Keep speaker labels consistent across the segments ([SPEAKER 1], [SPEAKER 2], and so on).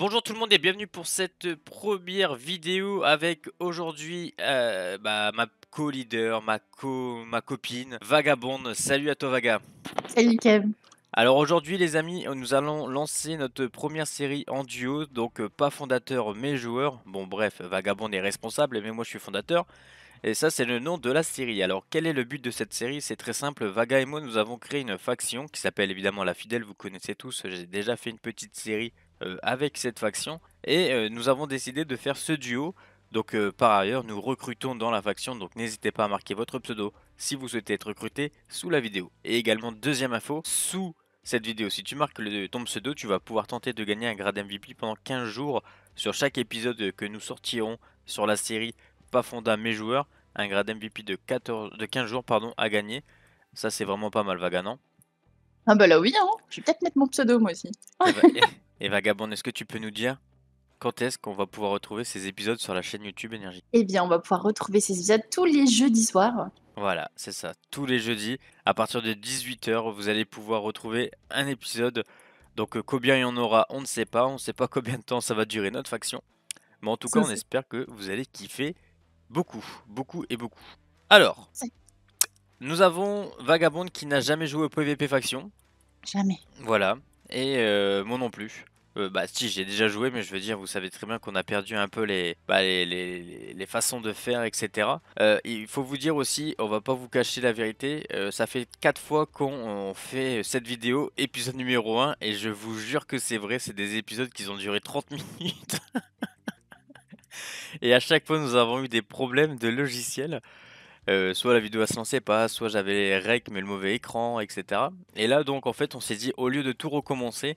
[SPEAKER 1] Bonjour tout le monde et bienvenue pour cette première vidéo avec aujourd'hui euh, bah, ma co-leader, ma, ma copine, Vagabonde. Salut à toi Vaga. Salut Kev. Alors aujourd'hui les amis, nous allons lancer notre première série en duo, donc euh, pas fondateur mais joueur. Bon bref, Vagabond est responsable mais moi je suis fondateur. Et ça c'est le nom de la série. Alors quel est le but de cette série C'est très simple, Vaga et moi nous avons créé une faction qui s'appelle évidemment La Fidèle, vous connaissez tous, j'ai déjà fait une petite série euh, avec cette faction. Et euh, nous avons décidé de faire ce duo. Donc euh, par ailleurs, nous recrutons dans la faction, donc n'hésitez pas à marquer votre pseudo si vous souhaitez être recruté sous la vidéo. Et également, deuxième info, sous cette vidéo, si tu marques le, ton pseudo, tu vas pouvoir tenter de gagner un grade MVP pendant 15 jours sur chaque épisode que nous sortirons sur la série pas Pafonda Mes Joueurs. Un grade MVP de, 14, de 15 jours pardon, à gagner. Ça, c'est vraiment pas mal, Vaganant.
[SPEAKER 2] Ah bah là oui, hein. je vais peut-être mettre mon pseudo moi aussi. Eh ben,
[SPEAKER 1] Et Vagabond, est-ce que tu peux nous dire quand est-ce qu'on va pouvoir retrouver ces épisodes sur la chaîne YouTube Énergie
[SPEAKER 2] Eh bien, on va pouvoir retrouver ces épisodes tous les jeudis soirs.
[SPEAKER 1] Voilà, c'est ça. Tous les jeudis, à partir de 18h, vous allez pouvoir retrouver un épisode. Donc, euh, combien il y en aura, on ne sait pas. On ne sait pas combien de temps ça va durer notre faction. Mais en tout cas, on espère que vous allez kiffer beaucoup, beaucoup et beaucoup. Alors, nous avons Vagabond qui n'a jamais joué au PvP faction. Jamais. Voilà et euh, moi non plus. Euh, bah si j'ai déjà joué mais je veux dire vous savez très bien qu'on a perdu un peu les, bah, les, les, façons de faire etc. Euh, il faut vous dire aussi on va pas vous cacher la vérité ça fait 4 fois qu'on fait cette vidéo épisode numéro 1 et je vous jure que c'est vrai c'est des épisodes qui ont duré 30 minutes et à chaque fois nous avons eu des problèmes de logiciel euh, soit la vidéo a se lançait pas, soit j'avais rec mais le mauvais écran, etc. Et là donc en fait on s'est dit au lieu de tout recommencer,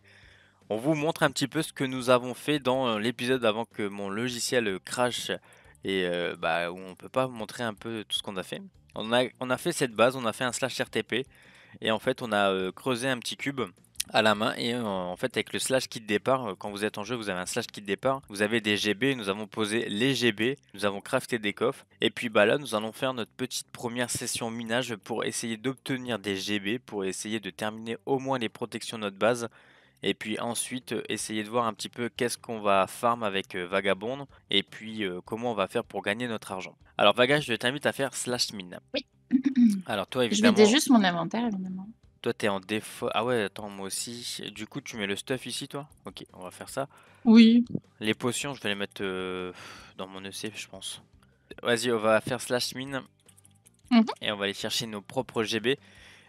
[SPEAKER 1] on vous montre un petit peu ce que nous avons fait dans euh, l'épisode avant que mon logiciel euh, crash et bah, où on peut pas vous montrer un peu tout ce qu'on a fait. On a, fait cette base, on a fait un slash RTP et en fait on a creusé un petit cube à la main et euh, en fait avec le slash kit départ euh, quand vous êtes en jeu vous avez un slash kit départ vous avez des GB nous avons posé les GB nous avons crafté des coffres et puis bah là nous allons faire notre petite première session minage pour essayer d'obtenir des GB pour essayer de terminer au moins les protections de notre base et puis ensuite euh, essayer de voir un petit peu qu'est-ce qu'on va farm avec Vagabond et puis comment on va faire pour gagner notre argent alors Vaga je t'invite à faire slash mine oui alors toi évidemment je mettais juste mon
[SPEAKER 2] inventaire évidemment
[SPEAKER 1] toi, es en défaut. Ah ouais, attends, moi aussi. Du coup, tu mets le stuff ici, toi Ok, on va faire ça. Oui. Les potions, je vais les mettre euh, dans mon EC, je pense. Vas-y, on va faire slash mine. Mhm. Et on va aller chercher nos propres GB.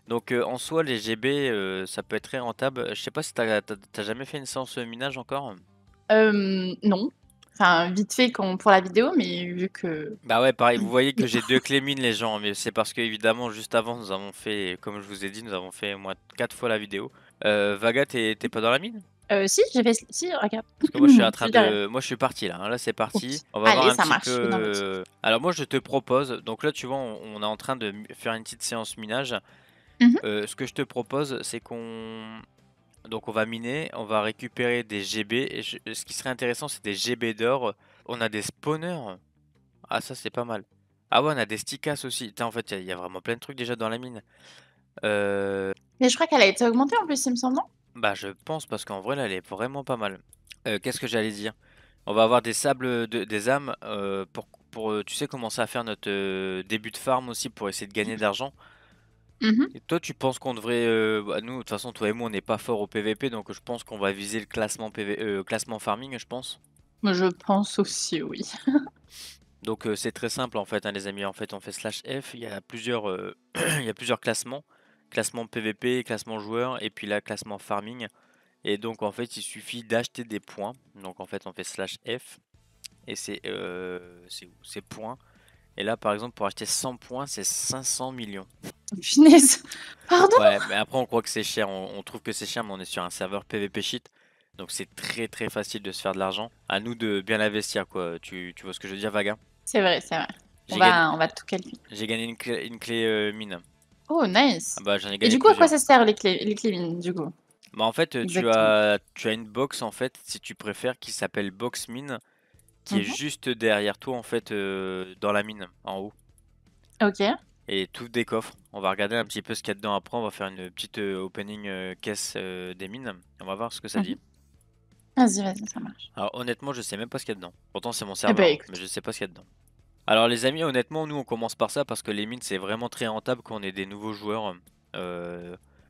[SPEAKER 1] Donc, euh, en soi, les GB, euh, ça peut être très rentable. Je sais pas si tu t'as jamais fait une séance minage encore
[SPEAKER 2] Non. Enfin, vite fait pour la vidéo, mais vu que.
[SPEAKER 1] Bah ouais, pareil, vous voyez que j'ai deux clés mine, les gens, mais c'est parce que, évidemment, juste avant, nous avons fait, comme je vous ai dit, nous avons fait, moi, quatre fois la vidéo. Euh, Vaga, t'es pas dans la mine
[SPEAKER 2] euh, si, j'ai fait. Si, regarde. moi,
[SPEAKER 1] je suis parti là. Hein, là, c'est parti. On va voir un ça Alors, moi, je te propose. Donc là, tu vois, on est en train de faire une petite séance minage. Mhm. Euh, ce que je te propose, c'est qu'on donc on va miner, on va récupérer des GB. Et ce qui serait intéressant, c'est des GB d'or. On a des spawners. Ah ça c'est pas mal. Ah ouais, on a des stickas aussi. en fait, il y, a vraiment plein de trucs déjà dans la mine. Euh,
[SPEAKER 2] Mais je crois qu'elle a été augmentée en plus, il me semble, non
[SPEAKER 1] Bah je pense, parce qu'en vrai, là, elle est vraiment pas mal. Euh, qu'est-ce que j'allais dire On va avoir des sables, de, des âmes euh, pour, tu sais, commencer à faire notre début de farm aussi pour essayer de gagner de l'argent. Mhm. toi, tu penses qu'on devrait. Euh, bah, nous, de toute façon, toi et moi, on n'est pas fort au PVP, donc je pense qu'on va viser le classement, euh, classement farming, je pense.
[SPEAKER 2] Je pense aussi, oui.
[SPEAKER 1] Donc euh, c'est très simple en fait, hein, les amis. En fait, on fait slash F. Il y a plusieurs, il a plusieurs classements. Classement PVP, classement joueur, et puis là, classement farming. Et donc en fait, il suffit d'acheter des points. Donc en fait, on fait slash F. Et c'est C'est points. Et là, par exemple, pour acheter 100 points, c'est 500 millions.
[SPEAKER 2] Finesse Pardon
[SPEAKER 1] Ouais, mais après, on croit que c'est cher. On, trouve que c'est cher, mais on est sur un serveur PVP shit. Donc, c'est très très facile de se faire de l'argent. À nous de bien l'investir, quoi. Tu, vois ce que je veux dire, Vaga
[SPEAKER 2] C'est vrai, c'est vrai. On va, tout calculer.
[SPEAKER 1] J'ai gagné une clé, une clé euh, mine.
[SPEAKER 2] Oh, nice ah
[SPEAKER 1] bah, Et du coup, à quoi ça
[SPEAKER 2] sert les clés, les clés mines, du coup
[SPEAKER 1] Bah, en fait, tu as, tu as une box, en fait, si tu préfères, qui s'appelle Box Mine qui est mhm. juste derrière toi, en fait, euh, dans la mine, en haut. Ok. Et tout des coffres. On va regarder un petit peu ce qu'il y a dedans après. On va faire une petite euh, opening euh, caisse des mines. On va voir ce que ça mhm. dit.
[SPEAKER 2] Vas-y, vas-y, ça marche.
[SPEAKER 1] Alors, honnêtement, je sais même pas ce qu'il y a dedans. Pourtant, c'est mon eh serveur. Ben, hein, mais je sais pas ce qu'il y a dedans. Alors, les amis, honnêtement, nous, on commence par ça parce que les mines, c'est vraiment très rentable quand on est des nouveaux joueurs.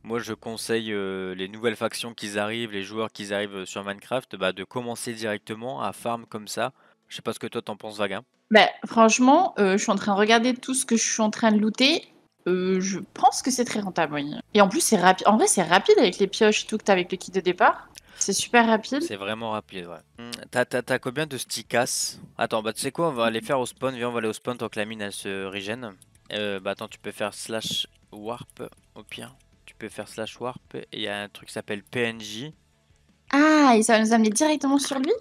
[SPEAKER 1] Moi, je conseille les nouvelles factions qui arrivent, les joueurs qui arrivent sur Minecraft, bah, de commencer directement à farm comme ça je sais pas ce que toi t'en penses, Vaga.
[SPEAKER 2] Bah, franchement, euh, je suis en train de regarder tout ce que je suis en train de looter. Euh, je pense que c'est très rentable, Et en plus, c'est rapide. En vrai, c'est rapide avec les pioches et tout que t'as avec le kit de départ. C'est super rapide. C'est
[SPEAKER 1] vraiment rapide, ouais. Hmm, t'as combien de stickas Attends, bah tu sais quoi, on va aller faire au spawn. Viens, on va aller au spawn tant que la mine elle se régène. Euh, bah attends, tu peux faire slash warp au pire. Tu peux faire slash warp et il y a un truc qui s'appelle PNJ.
[SPEAKER 2] Ah, et ça va nous amener directement sur lui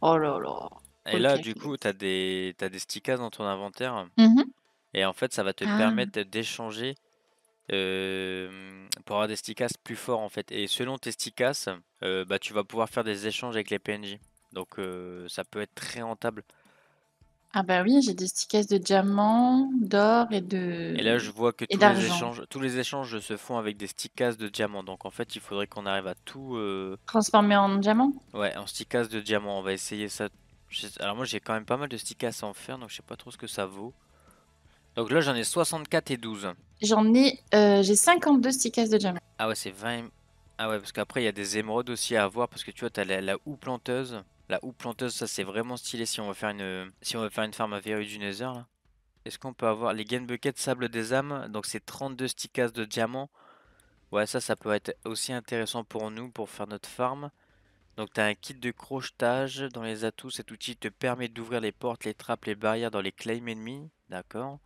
[SPEAKER 1] Oh là là. Et là, du coup, tu as des, t'as des stickers dans ton inventaire. Mmh et en fait, ça va te ah. permettre d'échanger pour avoir des stickas plus forts en fait. Et selon tes stickas, bah, tu vas pouvoir faire des échanges avec les PNJ. Donc ça peut être très rentable.
[SPEAKER 2] Ah bah oui, j'ai des stickers de diamant, d'or et de Et là, je vois que
[SPEAKER 1] tous les échanges, se font avec des stickas de diamant. Donc en fait, il faudrait qu'on arrive à tout,
[SPEAKER 2] Transformer en diamant?
[SPEAKER 1] ouais, en stickas de diamant. On va essayer ça alors moi j'ai quand même pas mal de stickers à faire donc je sais pas trop ce que ça vaut. Donc là j'en ai 64 et 12.
[SPEAKER 2] J'en ai, euh, j'ai 52 stickers de diamant.
[SPEAKER 1] Ah ouais c'est 20... Ah ouais parce qu'après il y a des émeraudes aussi à avoir parce que tu vois t'as la, la houe planteuse. La houe planteuse ça c'est vraiment stylé si on veut faire une, si on veut faire une farm à virus du nether Est-ce qu'on peut avoir les gain buckets sable des âmes Donc c'est 32 stickers de diamant. Ouais ça ça peut être aussi intéressant pour nous pour faire notre farm. Donc tu as un kit de crochetage. Dans les atouts, cet outil te permet d'ouvrir les portes, les trappes, les barrières dans les claims ennemis. D'accord.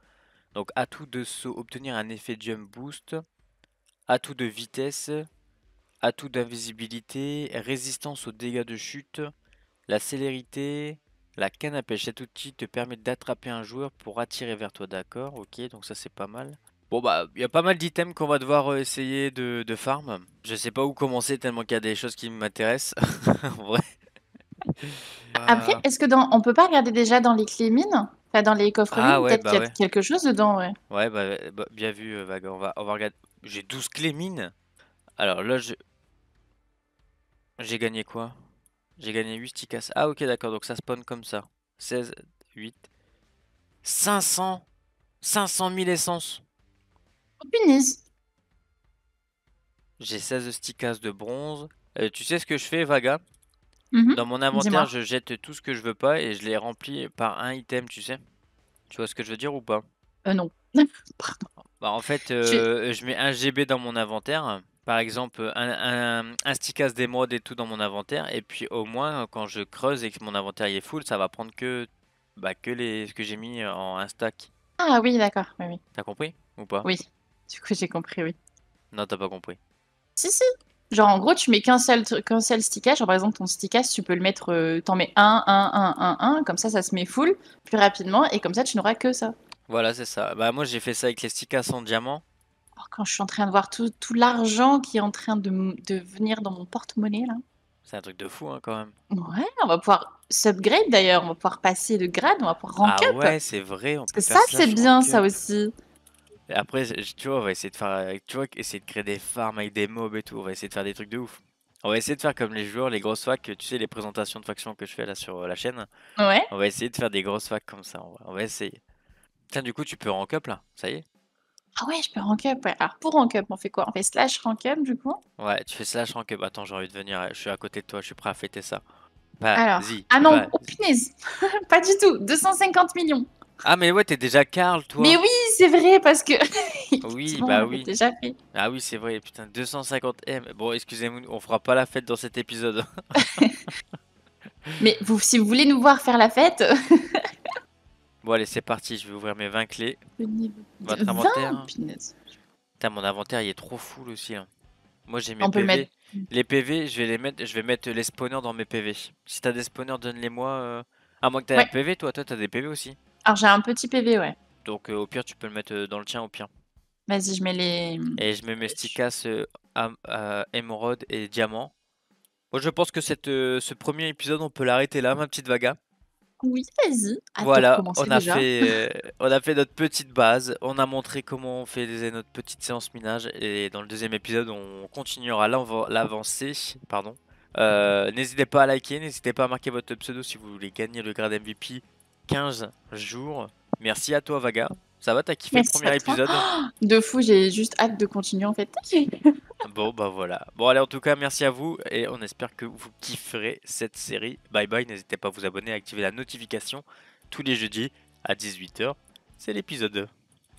[SPEAKER 1] Donc atout de saut, obtenir un effet jump boost. Atout de vitesse. Atout d'invisibilité. Résistance aux dégâts de chute. La célérité. La canne à pêche. Cet outil te permet d'attraper un joueur pour attirer vers toi. D'accord. Ok. Donc ça c'est pas mal. Bon bah, il y a pas mal d'items qu'on va devoir euh, essayer de, de, farm. Je sais pas où commencer tellement qu'il y a des choses qui m'intéressent. Après, bah
[SPEAKER 2] est-ce que dans... on peut pas regarder déjà dans les clés mines dans les coffres ah peut-être bah qu'il y a quelque chose dedans, ouais.
[SPEAKER 1] Ouais, bah, bien vu, euh, Vague. On va, regarder. J'ai 12 clés mines. Alors là, J'ai gagné quoi J'ai gagné 8 ticas. Ah, ok, d'accord, donc ça spawn comme ça. 16, 8... 500 500 000 essences punise. J'ai 16 stickas de bronze. Euh, tu sais ce que je fais, Vaga mhm. Dans mon inventaire, je jette tout ce que je veux pas et je les remplis par un item, tu sais. Tu vois ce que je veux dire ou pas Euh, non. bah, en fait, euh, je mets un GB dans mon inventaire. Par exemple, un, un, un modes et tout dans mon inventaire. Et puis au moins, quand je creuse et que mon inventaire est full, ça va prendre que, bah, que les, ce que j'ai mis en un stack.
[SPEAKER 2] Ah oui, d'accord. Oui,
[SPEAKER 1] T'as compris ou pas Oui.
[SPEAKER 2] Du coup, j'ai compris, oui.
[SPEAKER 1] Non, t'as pas compris.
[SPEAKER 2] Si, si. Genre, en gros, tu mets qu'un seul, seul stickage. Genre, par exemple, ton stickage, tu peux le mettre. Euh, t'en mets un, un, un, un, un. Comme ça, ça se met full plus rapidement. Et comme ça, tu n'auras que ça.
[SPEAKER 1] Voilà, c'est ça. Bah, moi, j'ai fait ça avec les stickages en diamant.
[SPEAKER 2] Oh, quand je suis en train de voir tout, tout l'argent qui est en train de, de venir dans mon porte-monnaie, là.
[SPEAKER 1] C'est un truc de fou, hein, quand même.
[SPEAKER 2] Ouais, on va pouvoir s'upgrade d'ailleurs. On va pouvoir passer de grade. On va pouvoir rank ah ouais,
[SPEAKER 1] c'est vrai. Parce que ça, c'est bien, ça aussi. Après, tu vois, on va essayer de faire, euh, tu vois, essayer de créer des farms avec des mobs et tout. On va essayer de faire des trucs de ouf. On va essayer de faire comme les joueurs, les grosses facs, tu sais, les présentations de factions que je fais là sur euh, la chaîne. Ouais. On va essayer de faire des grosses facs comme ça. On va, essayer. Tiens, du coup, tu peux rank up là, ça y est.
[SPEAKER 2] Ah ouais, je peux rank up. Alors pour rank up, on fait quoi On fait slash rank up du coup
[SPEAKER 1] Ouais, tu fais slash rank up. Attends, j'ai envie de venir. Euh, je suis à côté de toi, je suis prêt à fêter ça. Bah, Alors, ah non, oh,
[SPEAKER 2] punaise Pas du tout, 250 millions.
[SPEAKER 1] Ah mais ouais, t'es déjà Karl, toi. Mais oui,
[SPEAKER 2] c'est vrai, parce que. oui, bah oui. Déjà
[SPEAKER 1] Ah oui, c'est vrai, putain, 250M. Bon, excusez-moi, on fera pas la fête dans cet épisode.
[SPEAKER 2] Mais vous, si vous voulez nous voir faire la fête.
[SPEAKER 1] bon, allez, c'est parti, je vais ouvrir mes 20 clés. Votre inventaire. Hein. Putain, mon inventaire, il est trop full aussi. Moi, j'ai mes Les PV, je vais les mettre, je vais mettre les spawners dans mes PV. Si t'as des spawners, donne-les-moi. Euh. À moins que t'aies un PV, toi, toi, t'as des PV aussi.
[SPEAKER 2] Alors, j'ai un petit PV, ouais.
[SPEAKER 1] Donc euh, au pire, tu peux le mettre euh, dans le tien, au pire.
[SPEAKER 2] Vas-y, je mets les.
[SPEAKER 1] Et je mets mes euh, euh, émeraude et diamant. je pense que cette, ce premier épisode, on peut l'arrêter là, ma petite Vaga.
[SPEAKER 2] Oui, vas-y. Voilà, on a, Fait,
[SPEAKER 1] on a fait notre petite base, on a montré comment on fait notre petite séance minage, et dans le deuxième épisode, on continuera l'avancée. Pardon. n'hésitez pas à liker, n'hésitez pas à marquer votre pseudo si vous voulez gagner le grade MVP 15 jours. Merci à toi, Vaga. Ça va, t'as kiffé le premier épisode
[SPEAKER 2] De fou, j'ai juste hâte de continuer en fait.
[SPEAKER 1] bon, bah voilà. Bon, allez, en tout cas, merci à vous et on espère que vous kifferez cette série. Bye bye, n'hésitez pas à vous abonner, à activer la notification tous les jeudis à 18h. C'est l'épisode 2.